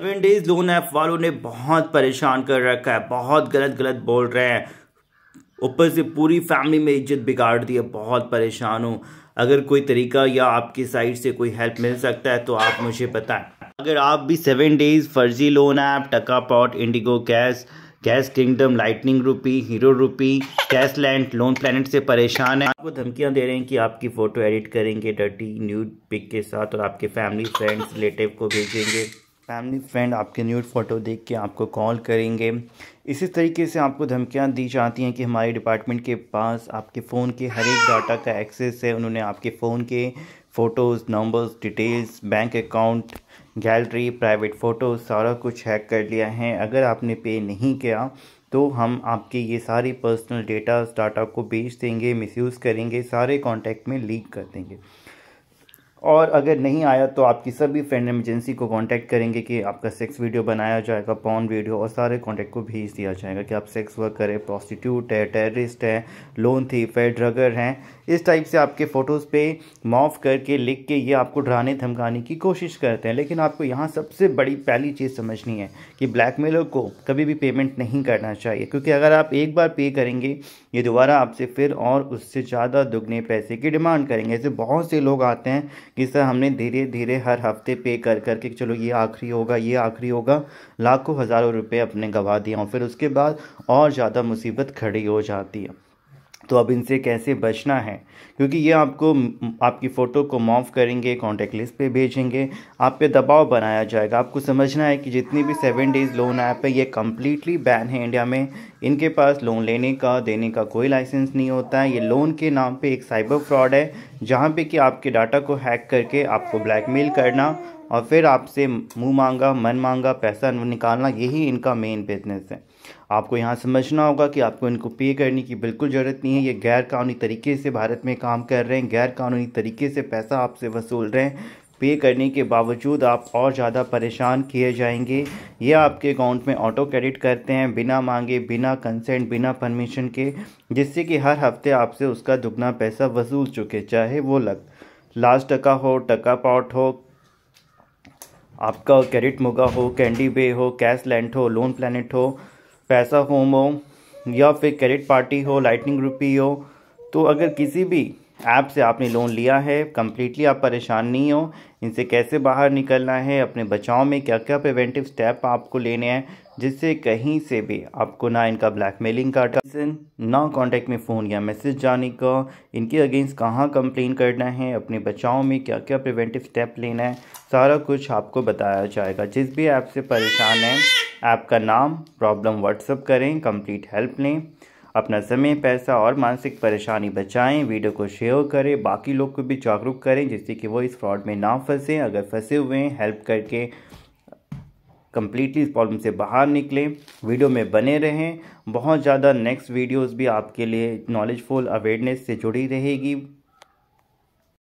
seven days loan app वालों ने बहुत परेशान कर रखा है बहुत गलत गलत बोल रहे हैं ऊपर से पूरी फैमिली में इज्जत बिगाड़ दी है बहुत परेशान हूँ अगर कोई तरीका या आपकी साइड से कोई हेल्प मिल सकता है तो आप मुझे बताएं अगर आप भी सेवन डेज फर्जी loan app taka pot Indigo cash cash kingdom lightning rupee hero rupee cash land loan planet से परेशान है आपको धमकियां दे रहे हैं कि आपकी फ़ोटो एडिट करेंगे डर्टी न्यूड पिक के साथ और आपके फैमिली फ्रेंड्स रिलेटिव को भेजेंगे फैमिली फ्रेंड आपके न्यूड फ़ोटो देख के आपको कॉल करेंगे इसी तरीके से आपको धमकियां दी जाती हैं कि हमारे डिपार्टमेंट के पास आपके फ़ोन के हर एक डाटा का एक्सेस है उन्होंने आपके फ़ोन के photos numbers details bank account gallery private photos सारा कुछ हैक कर लिया है अगर आपने पे नहीं किया तो हम आपके ये सारे पर्सनल डेटा डाटा को बेच देंगे मिसयूज़ करेंगे सारे कॉन्टैक्ट में लीक कर देंगे और अगर नहीं आया तो आपकी सभी फ्रेंड एमरजेंसी को कांटेक्ट करेंगे कि आपका सेक्स वीडियो बनाया जाएगा पॉन वीडियो और सारे कांटेक्ट को भेज दिया जाएगा कि आप सेक्स वर्कर है प्रॉस्टिट्यूट है टेररिस्ट है लोन थीफ है ड्रगर हैं इस टाइप से आपके फ़ोटोज़ पे मॉफ करके लिख के ये आपको डराने धमकाने की कोशिश करते हैं लेकिन आपको यहाँ सबसे बड़ी पहली चीज़ समझनी है कि ब्लैकमेलर को कभी भी पेमेंट नहीं करना चाहिए क्योंकि अगर आप एक बार पे करेंगे ये दोबारा आपसे फिर और उससे ज़्यादा दुगने पैसे की डिमांड करेंगे ऐसे बहुत से लोग आते हैं कि सर हमने धीरे धीरे हर हफ्ते पे कर करके चलो ये आखिरी होगा ये आखिरी होगा लाखों हज़ारों रुपये अपने गंवा दिया और फिर उसके बाद और ज़्यादा मुसीबत खड़ी हो जाती है तो अब इनसे कैसे बचना है क्योंकि ये आपको आपकी फ़ोटो को मॉफ करेंगे कॉन्टैक्ट लिस्ट पे भेजेंगे आप पे दबाव बनाया जाएगा आपको समझना है कि जितनी भी सेवन डेज़ लोन ऐप है ये कम्प्लीटली बैन है इंडिया में इनके पास लोन लेने का देने का कोई लाइसेंस नहीं होता है ये लोन के नाम पे एक साइबर फ्रॉड है जहाँ पे कि आपके डाटा को हैक करके आपको ब्लैकमेल करना और फिर आपसे मुंह मांगा मन मांगा पैसा निकालना यही इनका मेन बिजनेस है आपको यहाँ समझना होगा कि आपको इनको पे करने की बिल्कुल ज़रूरत नहीं है ये गैर कानूनी तरीके से भारत में काम कर रहे हैं गैर कानूनी तरीके से पैसा आपसे वसूल रहे हैं पे करने के बावजूद आप और ज़्यादा परेशान किए जाएंगे ये आपके अकाउंट में ऑटो क्रेडिट करते हैं बिना मांगे बिना कंसेंट बिना परमिशन के जिससे कि हर हफ्ते आपसे उसका दुगना पैसा वसूल चुके चाहे वो लग लास्ट टका हो टका पाउट हो आपका कैरिट मुगा हो कैंडी बे हो कैश लैंड हो लोन प्लानट हो पैसा होम हो या फिर कैरिट पार्टी हो लाइटनिंग रूपी हो तो अगर किसी भी ऐप से आपने लोन लिया है कम्प्लीटली आप परेशान नहीं हो इनसे कैसे बाहर निकलना है अपने बचाव में क्या क्या प्रिवेंटिव स्टेप आपको लेने हैं जिससे कहीं से भी आपको ना इनका ब्लैकमेलिंग का ना कांटेक्ट में फ़ोन या मैसेज जाने का इनके अगेंस्ट कहाँ कंप्लेन करना है अपने बचाव में क्या क्या प्रिवेंटिव स्टेप लेना है सारा कुछ आपको बताया जाएगा जिस भी ऐप से परेशान हैं ऐप का नाम प्रॉब्लम व्हाट्सअप करें कंप्लीट हेल्प लें अपना समय पैसा और मानसिक परेशानी बचाएं वीडियो को शेयर करें बाकी लोग को भी जागरूक करें जिससे कि वो इस फ्रॉड में ना फंसें अगर फंसे हुए हैं हेल्प करके कम्प्लीटली इस प्रॉब्लम से बाहर निकलें वीडियो में बने रहें बहुत ज़्यादा नेक्स्ट वीडियोस भी आपके लिए नॉलेजफुल अवेयरनेस से जुड़ी रहेगी